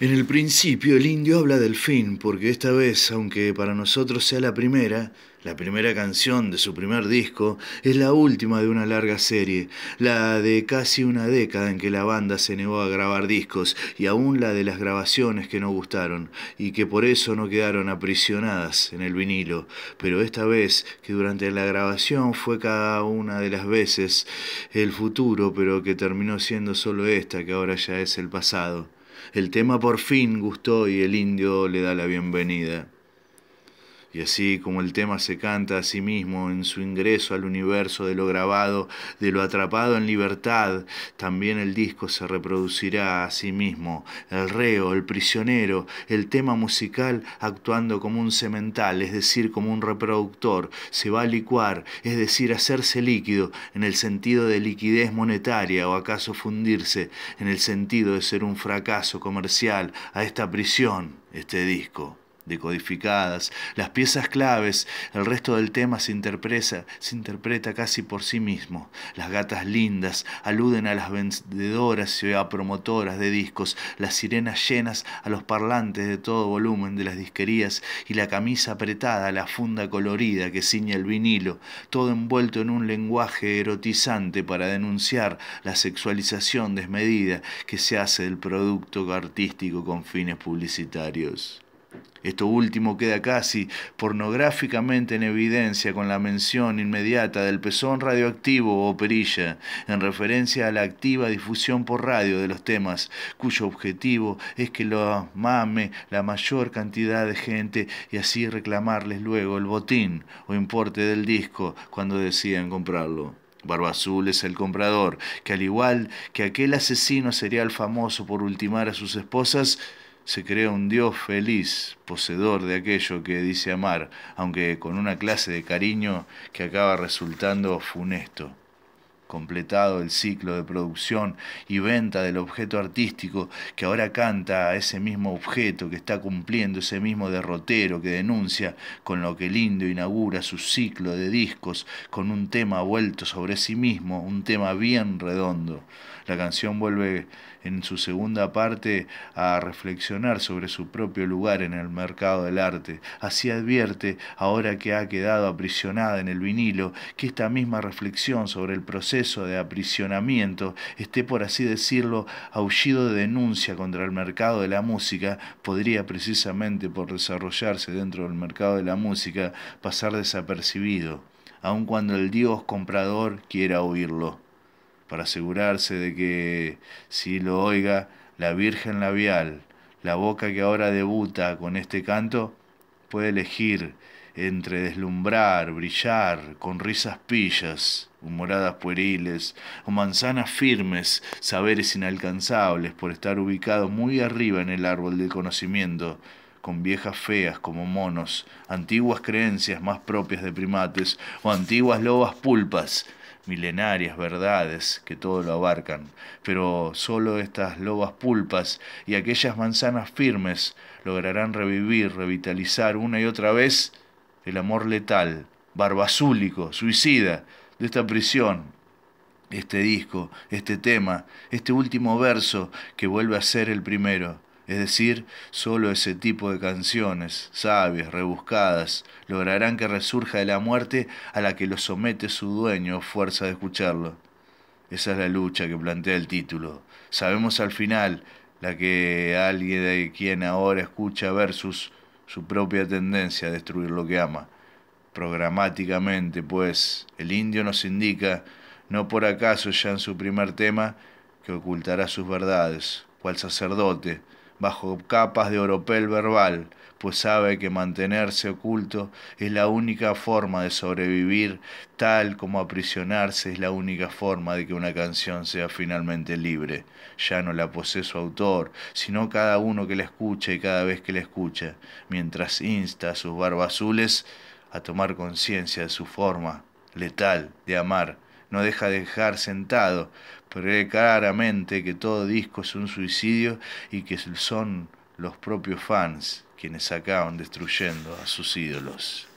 En el principio el indio habla del fin, porque esta vez, aunque para nosotros sea la primera, la primera canción de su primer disco, es la última de una larga serie, la de casi una década en que la banda se negó a grabar discos y aún la de las grabaciones que no gustaron y que por eso no quedaron aprisionadas en el vinilo, pero esta vez que durante la grabación fue cada una de las veces el futuro, pero que terminó siendo solo esta que ahora ya es el pasado. El tema por fin gustó y el indio le da la bienvenida. Y así como el tema se canta a sí mismo en su ingreso al universo de lo grabado, de lo atrapado en libertad, también el disco se reproducirá a sí mismo, el reo, el prisionero, el tema musical actuando como un semental, es decir, como un reproductor, se va a licuar, es decir, hacerse líquido en el sentido de liquidez monetaria o acaso fundirse en el sentido de ser un fracaso comercial a esta prisión, este disco decodificadas, las piezas claves, el resto del tema se interpreta, se interpreta casi por sí mismo. Las gatas lindas aluden a las vendedoras y a promotoras de discos, las sirenas llenas a los parlantes de todo volumen de las disquerías y la camisa apretada a la funda colorida que ciña el vinilo, todo envuelto en un lenguaje erotizante para denunciar la sexualización desmedida que se hace del producto artístico con fines publicitarios. Esto último queda casi pornográficamente en evidencia con la mención inmediata del pezón radioactivo o perilla, en referencia a la activa difusión por radio de los temas, cuyo objetivo es que lo mame la mayor cantidad de gente y así reclamarles luego el botín o importe del disco cuando decidan comprarlo. Barba es el comprador, que al igual que aquel asesino serial famoso por ultimar a sus esposas, se crea un Dios feliz, poseedor de aquello que dice amar, aunque con una clase de cariño que acaba resultando funesto. Completado el ciclo de producción y venta del objeto artístico que ahora canta a ese mismo objeto que está cumpliendo ese mismo derrotero que denuncia, con lo que Lindo inaugura su ciclo de discos con un tema vuelto sobre sí mismo, un tema bien redondo. La canción vuelve en su segunda parte a reflexionar sobre su propio lugar en el mercado del arte. Así advierte, ahora que ha quedado aprisionada en el vinilo, que esta misma reflexión sobre el proceso de aprisionamiento esté, por así decirlo, aullido de denuncia contra el mercado de la música, podría precisamente por desarrollarse dentro del mercado de la música pasar desapercibido, aun cuando el Dios comprador quiera oírlo para asegurarse de que, si lo oiga, la Virgen labial, la boca que ahora debuta con este canto, puede elegir entre deslumbrar, brillar, con risas pillas, humoradas pueriles o manzanas firmes, saberes inalcanzables por estar ubicado muy arriba en el árbol del conocimiento, con viejas feas como monos, antiguas creencias más propias de primates o antiguas lobas pulpas, milenarias verdades que todo lo abarcan, pero solo estas lobas pulpas y aquellas manzanas firmes lograrán revivir, revitalizar una y otra vez el amor letal, barbasúlico, suicida de esta prisión este disco, este tema, este último verso que vuelve a ser el primero, es decir, solo ese tipo de canciones, sabias, rebuscadas, lograrán que resurja de la muerte a la que lo somete su dueño fuerza de escucharlo. Esa es la lucha que plantea el título. Sabemos al final la que alguien de quien ahora escucha versus su propia tendencia a destruir lo que ama. Programáticamente, pues, el indio nos indica, no por acaso ya en su primer tema, que ocultará sus verdades, cual sacerdote, bajo capas de oropel verbal, pues sabe que mantenerse oculto es la única forma de sobrevivir, tal como aprisionarse es la única forma de que una canción sea finalmente libre. Ya no la posee su autor, sino cada uno que la escucha y cada vez que la escucha, mientras insta a sus barbas azules a tomar conciencia de su forma letal de amar no deja dejar sentado, pero claramente que todo disco es un suicidio y que son los propios fans quienes acaban destruyendo a sus ídolos.